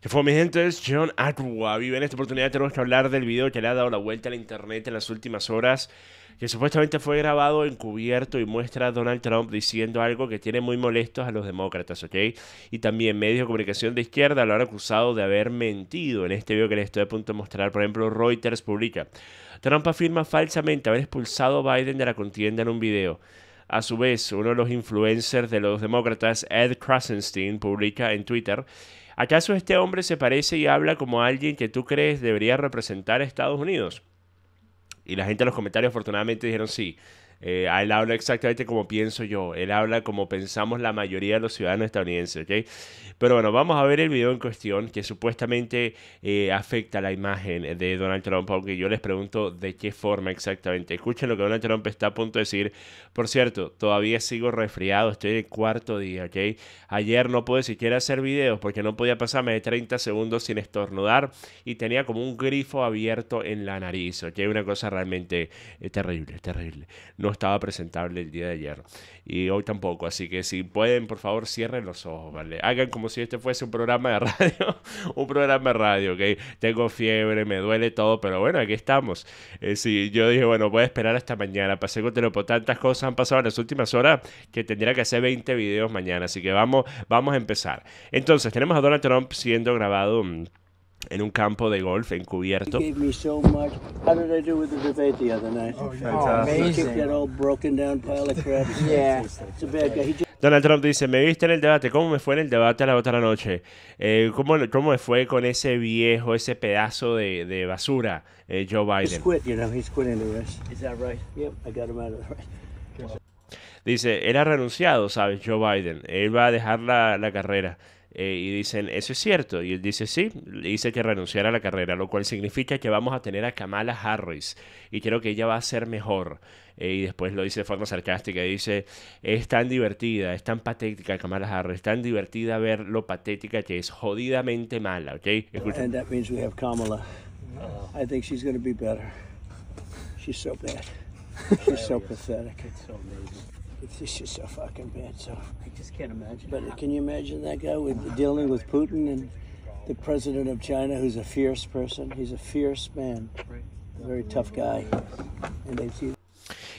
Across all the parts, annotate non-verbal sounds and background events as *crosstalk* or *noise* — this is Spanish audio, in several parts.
Que fue mi gente, es John Atwa. Y en esta oportunidad tenemos que hablar del video que le ha dado la vuelta a la internet en las últimas horas, que supuestamente fue grabado encubierto y muestra a Donald Trump diciendo algo que tiene muy molestos a los demócratas, ¿ok? Y también medios de comunicación de izquierda lo han acusado de haber mentido. En este video que les estoy a punto de mostrar, por ejemplo, Reuters publica. Trump afirma falsamente haber expulsado a Biden de la contienda en un video. A su vez, uno de los influencers de los demócratas, Ed Krasenstein, publica en Twitter ¿Acaso este hombre se parece y habla como alguien que tú crees debería representar a Estados Unidos? Y la gente en los comentarios afortunadamente dijeron sí. Eh, él habla exactamente como pienso yo. Él habla como pensamos la mayoría de los ciudadanos estadounidenses, ¿ok? Pero bueno, vamos a ver el video en cuestión que supuestamente eh, afecta la imagen de Donald Trump, aunque yo les pregunto de qué forma exactamente. Escuchen lo que Donald Trump está a punto de decir. Por cierto, todavía sigo resfriado, estoy en el cuarto día, ¿ok? Ayer no pude siquiera hacer videos porque no podía pasarme de 30 segundos sin estornudar y tenía como un grifo abierto en la nariz, ¿ok? Una cosa realmente eh, terrible, terrible. No estaba presentable el día de ayer y hoy tampoco. Así que si pueden, por favor, cierren los ojos, ¿vale? Hagan como si este fuese un programa de *laughs* radio, un programa de radio, ¿ok? Tengo fiebre, me duele todo, pero bueno, aquí estamos. Eh, yo dije, bueno, voy a esperar hasta mañana. Pasé con por tantas cosas han pasado en las últimas horas que tendría que hacer 20 videos mañana. Así que vamos, vamos a empezar. Entonces, tenemos a Donald Trump siendo grabado. Mm, en un campo de golf encubierto. Donald Trump dice, me viste en el debate, ¿cómo me fue en el debate a la otra noche? Eh, ¿cómo, ¿cómo, me fue con ese viejo, ese pedazo de, basura, eh, Joe Biden? Dice, él ha renunciado, ¿sabes? Joe Biden, él va a dejar la, la carrera. Eh, y dicen, eso es cierto. Y él dice, sí, le dice que renunciara a la carrera, lo cual significa que vamos a tener a Kamala Harris y creo que ella va a ser mejor. Eh, y después lo dice de forma sarcástica, y dice, es tan divertida, es tan patética Kamala Harris, es tan divertida ver lo patética que es, jodidamente mala, ¿ok? Escucha. Kamala. Y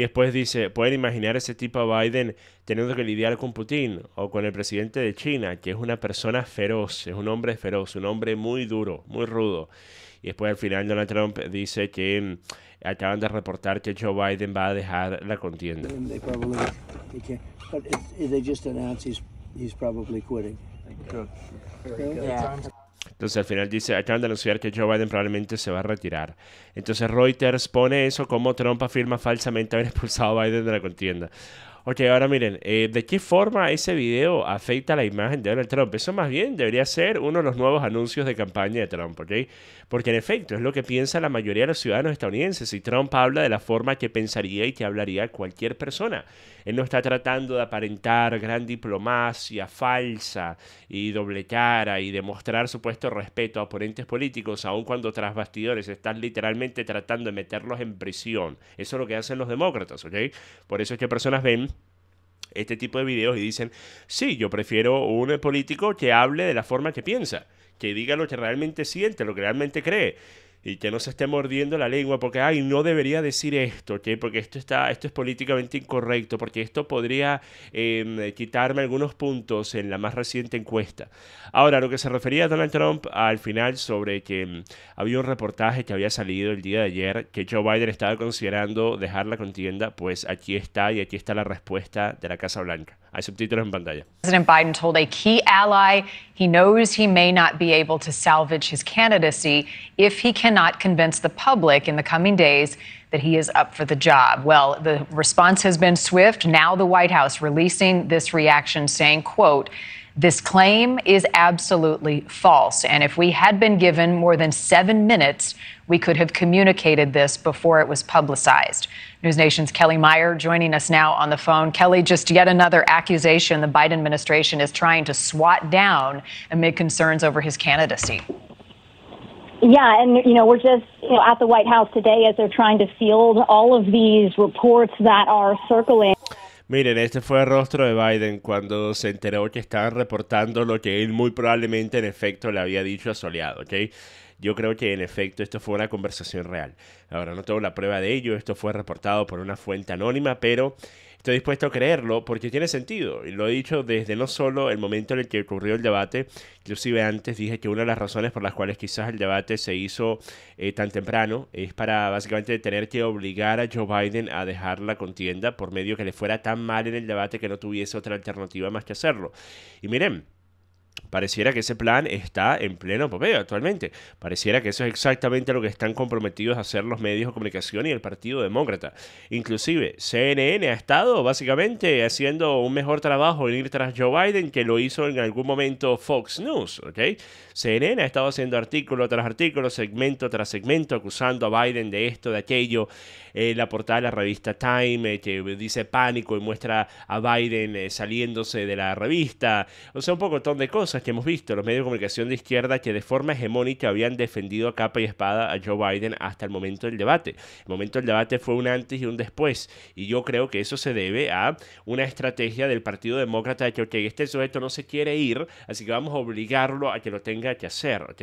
después dice, pueden imaginar ese tipo Biden teniendo que lidiar con Putin o con el presidente de China, que es una persona feroz, es un hombre feroz, un hombre muy duro, muy rudo. Y después al final Donald Trump dice que mm, acaban de reportar que Joe Biden va a dejar la contienda. Entonces al final dice, acaban de anunciar que Joe Biden probablemente se va a retirar. Entonces Reuters pone eso como Trump afirma falsamente haber *laughs* expulsado a Biden de la contienda. Ok, ahora miren, eh, ¿de qué forma ese video afecta la imagen de Donald Trump? Eso más bien debería ser uno de los nuevos anuncios de campaña de Trump, ¿ok? Porque en efecto es lo que piensa la mayoría de los ciudadanos estadounidenses y Trump habla de la forma que pensaría y que hablaría cualquier persona. Él no está tratando de aparentar gran diplomacia falsa y doble cara y demostrar supuesto respeto a oponentes políticos, aun cuando tras bastidores están literalmente tratando de meterlos en prisión. Eso es lo que hacen los demócratas, ¿ok? Por eso es que personas ven este tipo de videos y dicen, sí, yo prefiero un político que hable de la forma que piensa, que diga lo que realmente siente, lo que realmente cree y que no se esté mordiendo la lengua porque, ay, no debería decir esto, porque esto, está, esto es políticamente incorrecto, porque esto podría em, quitarme algunos puntos en la más reciente encuesta. Ahora, lo que se refería a Donald Trump al final sobre que em, había un reportaje que había salido el día de ayer que Joe Biden estaba considerando dejar la contienda, pues aquí está y aquí está la respuesta de la Casa Blanca. Hay subtítulos en pantalla. President Biden told a key ally he knows he may not be able to salvage his candidacy if he cannot convince the public in the coming days that he is up for the job. Well, the response has been swift. Now the White House releasing this reaction saying, quote, this claim is absolutely false. And if we had been given more than seven minutes, we could have communicated this before it was publicized. News Nation's Kelly Meyer joining us now on the phone. Kelly, just yet another accusation the Biden administration is trying to swat down amid concerns over his candidacy. Yeah, and you know we're just you know, at the White House today as they're trying to field all of these reports that are circling. Miren, este fue el rostro de Biden cuando se enteró que estaban reportando lo que él muy probablemente en efecto le había dicho a Soleado, ¿ok? Yo creo que en efecto esto fue una conversación real. Ahora no tengo la prueba de ello, esto fue reportado por una fuente anónima, pero estoy dispuesto a creerlo porque tiene sentido. Y lo he dicho desde no solo el momento en el que ocurrió el debate, inclusive antes dije que una de las razones por las cuales quizás el debate se hizo eh, tan temprano es para básicamente tener que obligar a Joe Biden a dejar la contienda por medio que le fuera tan mal en el debate que no tuviese otra alternativa más que hacerlo. Y miren, Pareciera que ese plan está en pleno apogeo actualmente. Pareciera que eso es exactamente lo que están comprometidos a hacer los medios de comunicación y el Partido Demócrata. Inclusive, CNN ha estado básicamente haciendo un mejor trabajo en ir tras Joe Biden que lo hizo en algún momento Fox News, CNN ha estado haciendo artículo tras artículo, segmento tras segmento, acusando a Biden de esto, de aquello. la portada de la revista Time eh, que dice pánico y muestra a Biden eh, saliéndose de la revista. O sea, un poco de cosas que hemos visto, los medios de comunicación de izquierda que de forma hegemónica habían defendido a capa y espada a Joe Biden hasta el momento del debate. El momento del debate fue un antes y un después, y yo creo que eso se debe a una estrategia del Partido Demócrata de que, este sujeto no se quiere ir, así que vamos a obligarlo a que lo tenga que hacer, ¿ok?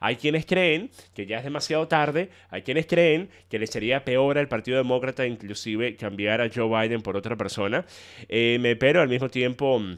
Hay quienes creen que ya es demasiado tarde, hay quienes creen que le sería peor al Partido Demócrata inclusive cambiar a Joe Biden por otra persona, eh, pero al mismo tiempo... Mm,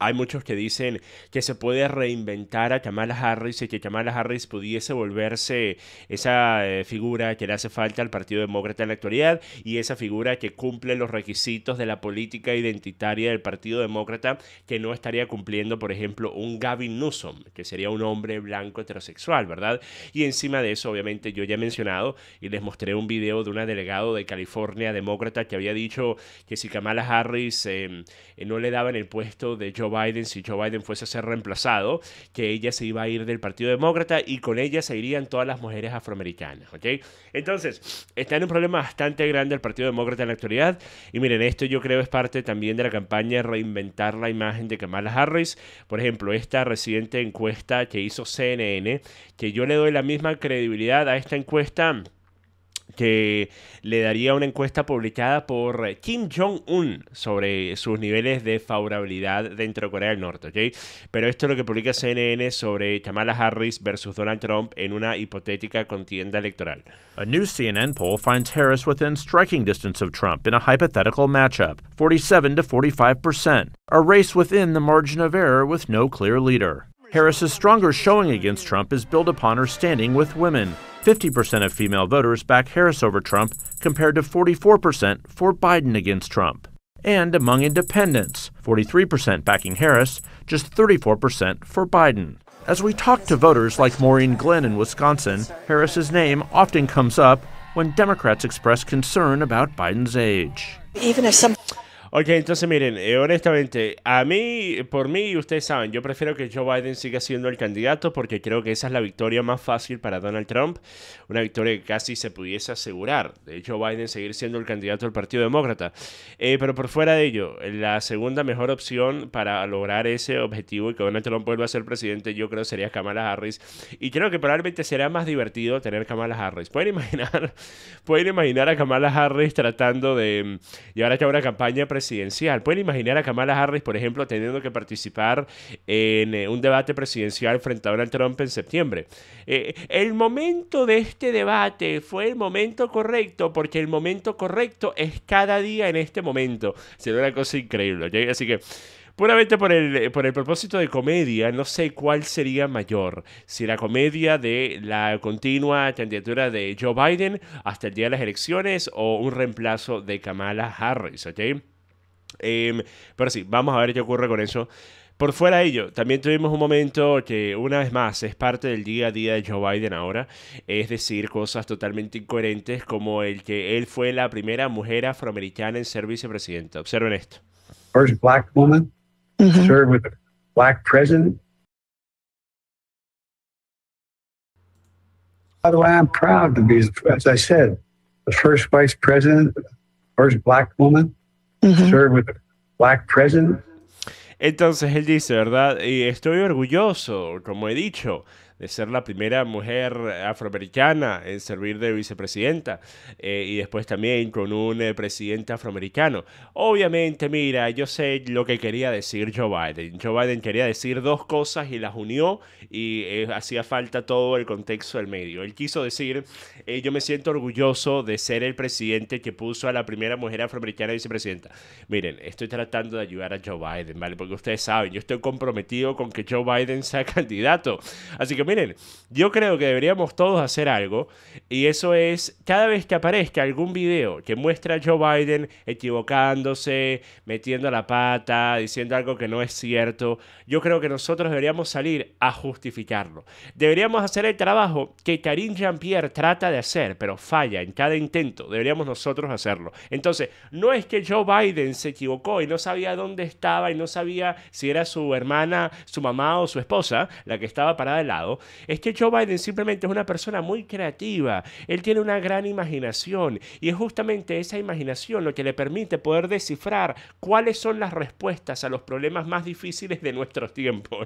hay muchos que dicen que se puede reinventar a Kamala Harris y que Kamala Harris pudiese volverse esa eh, figura que le hace falta al Partido Demócrata en la actualidad y esa figura que cumple los requisitos de la política identitaria del Partido Demócrata que no estaría cumpliendo, por ejemplo, un Gavin Newsom, que sería un hombre blanco heterosexual, ¿verdad? Y encima de eso, obviamente, yo ya he mencionado y les mostré un video de una delegado de California demócrata que había dicho que si Kamala Harris em, eh, no le daban el puesto de Joe Biden, si Joe Biden fuese a ser reemplazado, que ella se iba a ir del Partido Demócrata y con ella se irían todas las mujeres afroamericanas, ¿ok? Entonces, está en un problema bastante grande el Partido Demócrata en la actualidad y miren, esto yo creo es parte también de la campaña de reinventar la imagen de Kamala Harris. Por ejemplo, esta reciente encuesta que hizo CNN, que yo le doy la misma credibilidad a esta encuesta que le daría una encuesta publicada por Kim Jong-un sobre sus niveles de favorabilidad dentro de Corea del Norte, Pero esto es lo que publica CNN sobre Kamala Harris versus Donald Trump en una hipotética contienda electoral. A new CNN poll finds Harris within striking distance of Trump in a hypothetical matchup, 47 to 45 a race within the margin of error with no clear leader. Harris's stronger showing against Trump is built upon her standing with women. 50% of female voters back Harris over Trump, compared to 44% for Biden against Trump. And among independents, 43% backing Harris, just 34% for Biden. As we talk to voters like Maureen Glenn in Wisconsin, Harris's name often comes up when Democrats express concern about Biden's age. Even if some Ok, entonces miren, eh, honestamente, a mí, por mí, ustedes saben, yo prefiero que Joe Biden siga siendo el candidato porque creo que esa es la victoria más fácil para Donald Trump, una victoria que casi se pudiese asegurar de Joe Biden seguir siendo el candidato del Partido Demócrata. Eh, pero por fuera de ello, la segunda mejor opción para lograr ese objetivo y que Donald Trump vuelva a ser presidente, yo creo sería Kamala Harris. Y creo que probablemente será más divertido tener Kamala Harris. Pueden imaginar, *laughs* pueden imaginar a Kamala Harris tratando de mm, llevar a cabo una campaña presidencial presidencial. ¿Pueden imaginar a Kamala Harris, por ejemplo, teniendo que participar en eh, un debate presidencial frente a Donald Trump en septiembre? Eh, el momento de este debate fue el momento correcto porque el momento correcto es cada día en este momento. Sería una cosa increíble. Así que... Puramente por el, eh, por el propósito de comedia, no sé cuál sería mayor. Si la comedia de la continua candidatura de Joe Biden hasta el día de las elecciones o un reemplazo de Kamala Harris, ¿ok? Em, pero sí, vamos a ver qué ocurre con eso. Por fuera de ello, también tuvimos un momento que, una vez más, es parte del día a día de Joe Biden ahora, es decir, cosas totalmente incoherentes como el que él fue la primera mujer afroamericana en ser vicepresidenta. Observen esto. First black woman with black president. By the way, I'm proud to be, as I said, the first vice president, first black woman with black Entonces él dice, ¿verdad? Y estoy orgulloso, como he dicho, de ser la primera mujer afroamericana en servir de vicepresidenta eh, y después también con un eh, presidente afroamericano. Obviamente, mira, yo sé lo que quería decir Joe Biden. Joe Biden quería decir dos cosas y las unió y eh, hacía falta todo el contexto del medio. Él quiso decir, yo me siento orgulloso de ser el presidente que puso a la primera mujer afroamericana vicepresidenta. Miren, estoy tratando de ayudar a Joe Biden, ¿vale? Porque ustedes saben, yo estoy comprometido con que Joe Biden sea *laughs* candidato. Así que, miren, yo creo que deberíamos todos hacer algo y eso es cada vez que aparezca algún video que muestra a Joe Biden equivocándose, metiendo la pata, diciendo algo que no es cierto, yo creo que nosotros deberíamos salir a justificarlo. Deberíamos hacer el trabajo que Karine Jean-Pierre trata de hacer, pero falla en cada intento. Deberíamos nosotros hacerlo. Entonces, no es que Joe Biden se equivocó y no sabía dónde estaba y no sabía si era su hermana, su mamá o su esposa la que estaba parada al lado es que Joe Biden simplemente es una persona muy creativa, él tiene una gran imaginación y es justamente esa imaginación lo que le permite poder descifrar cuáles son las respuestas a los problemas más difíciles de nuestro tiempo,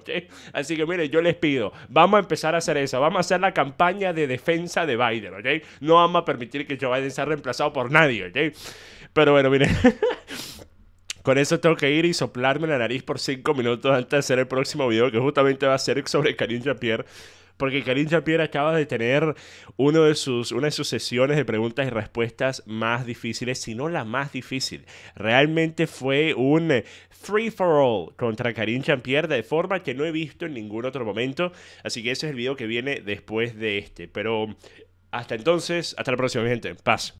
Así que mire, yo les pido, vamos a empezar a hacer eso, vamos a hacer la campaña de defensa de Biden, Okay, No vamos a permitir que Joe Biden sea reemplazado por nadie, Okay, Pero bueno, miren. *laughs* Con eso tengo que ir y soplarme la nariz por 5 minutos antes de hacer el próximo video, que justamente va a ser sobre Karim jean Porque Karim jean acaba de tener uno de sus, una de sus sesiones de preguntas y respuestas más difíciles, si no la más difícil. Realmente fue un eh, free-for-all contra Karim jean de forma que no he visto en ningún otro momento. Así que ese es el video que viene después de este. Pero hasta entonces, hasta la próxima, gente. Paz.